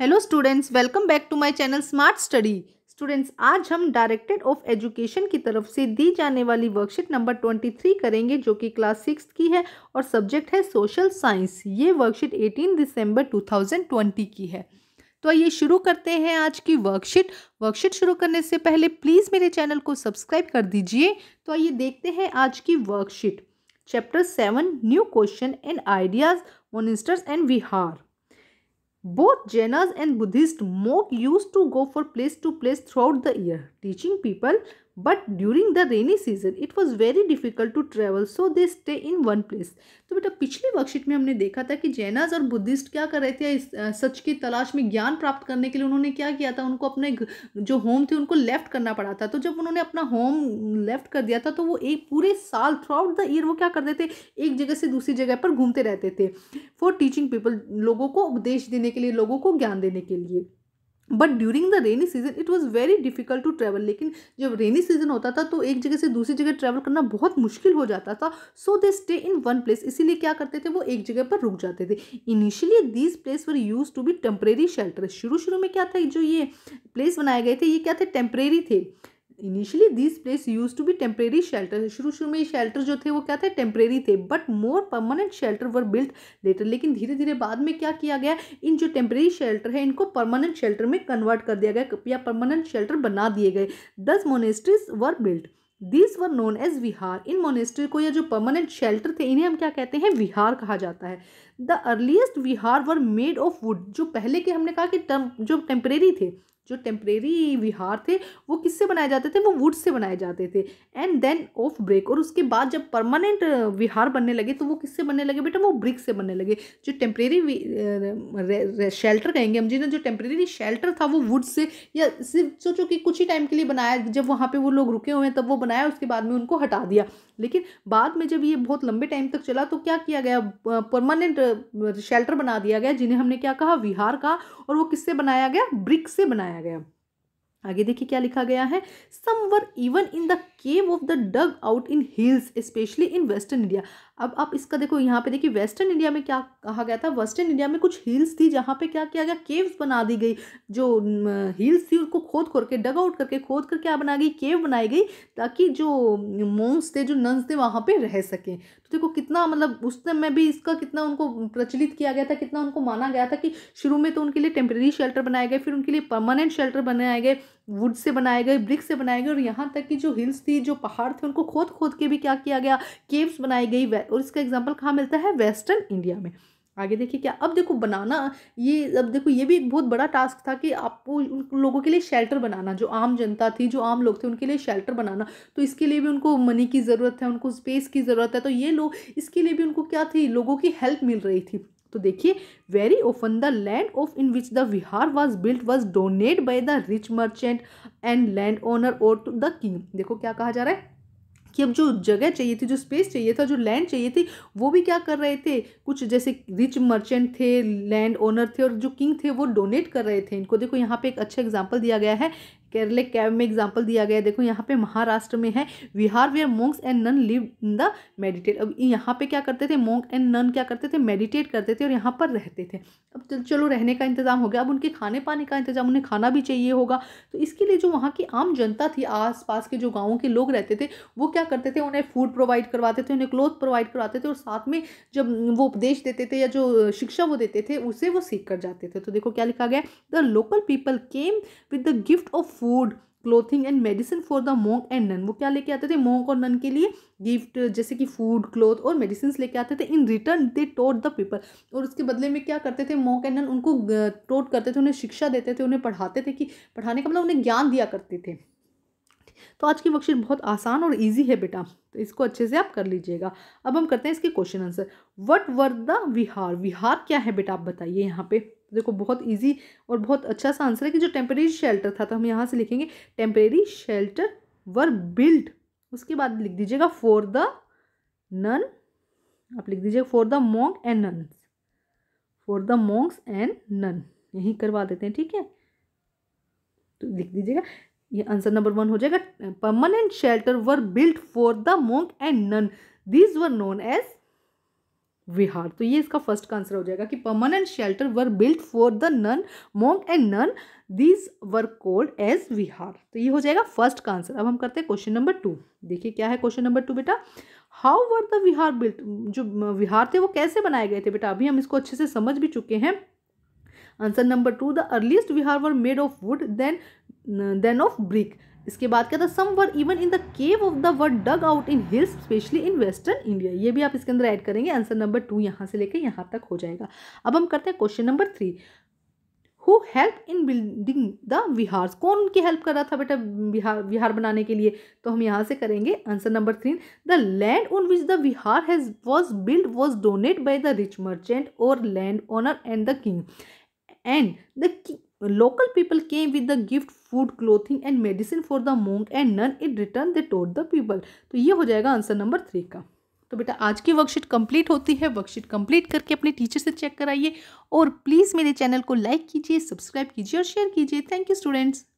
hello students welcome back to my channel smart study students आज हम directed of education की तरफ से दी जाने वाली वर्कशीट नंबर ट्वेंटी थ्री करेंगे जो कि क्लास सिक्स की है और सब्जेक्ट है सोशल साइंस ये worksheet eighteen December two thousand twenty की है तो आइए शुरू करते हैं आज की वर्कशीट वर्कशीट शुरू करने से पहले प्लीज़ मेरे चैनल को सब्सक्राइब कर दीजिए तो आइए देखते हैं आज की worksheet chapter seven new question and ideas monasteries and vihara Both Jainas and Buddhist monks used to go from place to place throughout the year, teaching people but during the rainy season it was very difficult to travel so they stay in one place तो बेटा पिछली worksheet में हमने देखा था कि जैनाज और Buddhist क्या कर रहे थे इस सच की तलाश में ज्ञान प्राप्त करने के लिए उन्होंने क्या किया था उनको अपने जो होम थे उनको लेफ्ट करना पड़ा था तो जब उन्होंने अपना होम लेफ्ट कर दिया था तो वो एक पूरे साल थ्रू आउट द ईयर वो क्या करते थे एक जगह से दूसरी जगह पर घूमते रहते थे फॉर टीचिंग पीपल लोगों को उपदेश देने के लिए लोगों को ज्ञान देने के लिए but during the rainy season it was very difficult to travel लेकिन जब रेनी सीजन होता था तो एक जगह से दूसरी जगह ट्रैवल करना बहुत मुश्किल हो जाता था so they stay in one place इसीलिए क्या करते थे वो एक जगह पर रुक जाते थे initially this place were use to be temporary shelter शुरू शुरू में क्या था जो ये प्लेस बनाए गए थे ये क्या थे टेम्परेरी थे initially this place use to be temporary shelter शुरू शुरू में ये शेल्टर जो थे वो क्या थे टेम्परेरी थे but more permanent shelter were built later लेकिन धीरे धीरे बाद में क्या किया गया इन जो टेम्परेरी शेल्टर है इनको परमानेंट शेल्टर में कन्वर्ट कर दिया गया या परमानेंट शेल्टर बना दिए गए दस monasteries were built this were known as vihara इन मोनेस्ट्री को या जो परमानेंट शेल्टर थे इन्हें हम क्या कहते हैं विहार कहा जाता है the earliest vihara were made of wood जो पहले के हमने कहा कि टर्म जो टेम्परेरी थे जो टेम्परेरी विहार थे वो किससे बनाए जाते थे वो वुड से बनाए जाते थे एंड देन ऑफ ब्रेक और उसके बाद जब परमानेंट विहार बनने लगे तो वो किससे बनने लगे बेटा वो ब्रिक से बनने लगे जो टेम्परेरी शेल्टर कहेंगे हम जिन्हें जो टेम्परेरी शेल्टर था वो वुड से या सिर्फ सोचो कि कुछ ही टाइम के लिए बनाया जब वहाँ पर वो लोग रुके हुए हैं तब वो बनाया उसके बाद में उनको हटा दिया लेकिन बाद में जब ये बहुत लंबे टाइम तक चला तो क्या किया गया परमानेंट शेल्टर बना दिया गया जिन्हें हमने क्या कहा विहार का और वो किससे बनाया गया ब्रिक से बनाया बताया गया आगे देखिए क्या लिखा गया है some were even in the cave of the dug out in hills specially in western India अब आप इसका देखो यहाँ पे देखिए वेस्टर्न इंडिया में क्या कहा गया था वेस्टर्न इंडिया में कुछ हिल्स थी जहाँ पे क्या किया गया केव्स बना दी गई जो हिल्स थी उसको खोद खोद के डग आउट करके खोद कर क्या बना गई केव बनाई गई ताकि जो मोम्स थे जो नन्स थे वहाँ पे रह सकें तो देखो कितना मतलब उस समय भी इसका कितना उनको प्रचलित किया गया था कितना उनको माना गया था कि शुरू में तो उनके लिए टेम्प्रेरी शेल्टर बनाए गए फिर उनके लिए परमानेंट शेल्टर बनाए गए वुड से बनाए गए ब्रिक से बनाए गए और यहाँ तक कि जो हिल्स थी जो पहाड़ थे उनको खोद खोद के भी क्या किया गया केव्स बनाई गई और इसका एग्जाम्पल कहाँ मिलता है वेस्टर्न इंडिया में आगे देखिए क्या अब देखो बनाना ये अब देखो ये भी एक बहुत बड़ा टास्क था कि आपको उन लोगों के लिए शेल्टर बनाना जो आम जनता थी जो आम लोग थे उनके लिए शेल्टर बनाना तो इसके लिए भी उनको मनी की ज़रूरत है उनको स्पेस की ज़रूरत है तो ये लोग इसके लिए भी उनको क्या थी लोगों की हेल्प मिल रही थी तो देखिए very often the land of in which the vihara was built was donate by the rich merchant and land owner और टू द किंग देखो क्या कहा जा रहा है कि अब जो जगह चाहिए थी जो स्पेस चाहिए था जो लैंड चाहिए थी वो भी क्या कर रहे थे कुछ जैसे रिच मर्चेंट थे लैंड ओनर थे और जो किंग थे वो डोनेट कर रहे थे इनको देखो यहाँ पे एक अच्छा एग्जांपल दिया गया है केरले कैब में एग्जाम्पल दिया गया देखो यहाँ पे महाराष्ट्र में है vihara where monks and nun live in the meditate अब यहाँ पे क्या करते थे मोंग एंड नन क्या करते थे मेडिटेट करते थे और यहाँ पर रहते थे अब चलो रहने का इंतजाम हो गया अब उनके खाने पाने का इंतजाम उन्हें खाना भी चाहिए होगा तो इसके लिए जो वहाँ की आम जनता थी आस के जो गाँवों के लोग रहते थे वो क्या करते थे उन्हें फूड प्रोवाइड करवाते थे उन्हें क्लोथ प्रोवाइड करवाते थे और साथ में जब वो उपदेश देते थे या जो शिक्षा वो देते थे उसे वो सीख कर जाते थे तो देखो क्या लिखा गया the local people came with the gift of food clothing and medicine for the monk and nun वो क्या लेके आते थे मोंग और नन के लिए गिफ्ट जैसे कि फूड क्लोथ और मेडिसिन लेके आते थे in return they taught the people और उसके बदले में क्या करते थे मोंग एंड नन उनको टोट करते थे उन्हें शिक्षा देते थे उन्हें पढ़ाते थे कि पढ़ाने का मतलब उन्हें ज्ञान दिया करते थे तो आज की वर्कशीट बहुत आसान और ईजी है बेटा तो इसको अच्छे से आप कर लीजिएगा अब हम करते हैं इसके question answer what were the vihara vihara क्या है बेटा आप बताइए यहाँ पे देखो बहुत ईजी और बहुत अच्छा सा आंसर है कि जो टेम्परेरी शेल्टर था तो हम यहाँ से लिखेंगे टेम्परेरी शेल्टर वर बिल्ट उसके बाद लिख दीजिएगा फॉर द नन आप लिख दीजिएगा for the monk and nun for the monks and nun यही करवा देते हैं ठीक है तो लिख दीजिएगा ये आंसर नंबर वन हो जाएगा permanent shelter were built for the monk and nun these were known as vihara तो ये इसका फर्स्ट का आंसर हो जाएगा कि permanent shelter were built for the nun monk and nun these were called as vihara तो ये हो जाएगा फर्स्ट का आंसर अब हम करते हैं क्वेश्चन नंबर टू देखिए क्या है क्वेश्चन नंबर टू बेटा how were the vihara built जो विहार थे वो कैसे बनाए गए थे बेटा अभी हम इसको अच्छे से समझ भी चुके हैं answer number two the earliest vihara were made of wood then then of brick इसके बाद क्या था some were even in the cave of the word dug out in hills specially in western India ये भी आप इसके अंदर ऐड करेंगे आंसर नंबर टू यहाँ से लेकर यहाँ तक हो जाएगा अब हम करते हैं question number three who help in building the vihara कौन उनकी हेल्प कर रहा था बेटा विहार विहार बनाने के लिए तो हम यहाँ से करेंगे answer number three the land on which the vihara has was build was donate by the rich merchant और land owner and the king and the local people came with the gift food clothing and medicine for the monk and nun it return the taught the people तो ये हो जाएगा answer number three का तो बेटा आज की worksheet complete होती है वर्कशीट कंप्लीट करके अपने टीचर से चेक कराइए और प्लीज़ मेरे चैनल को लाइक कीजिए सब्सक्राइब कीजिए और शेयर कीजिए थैंक यू स्टूडेंट्स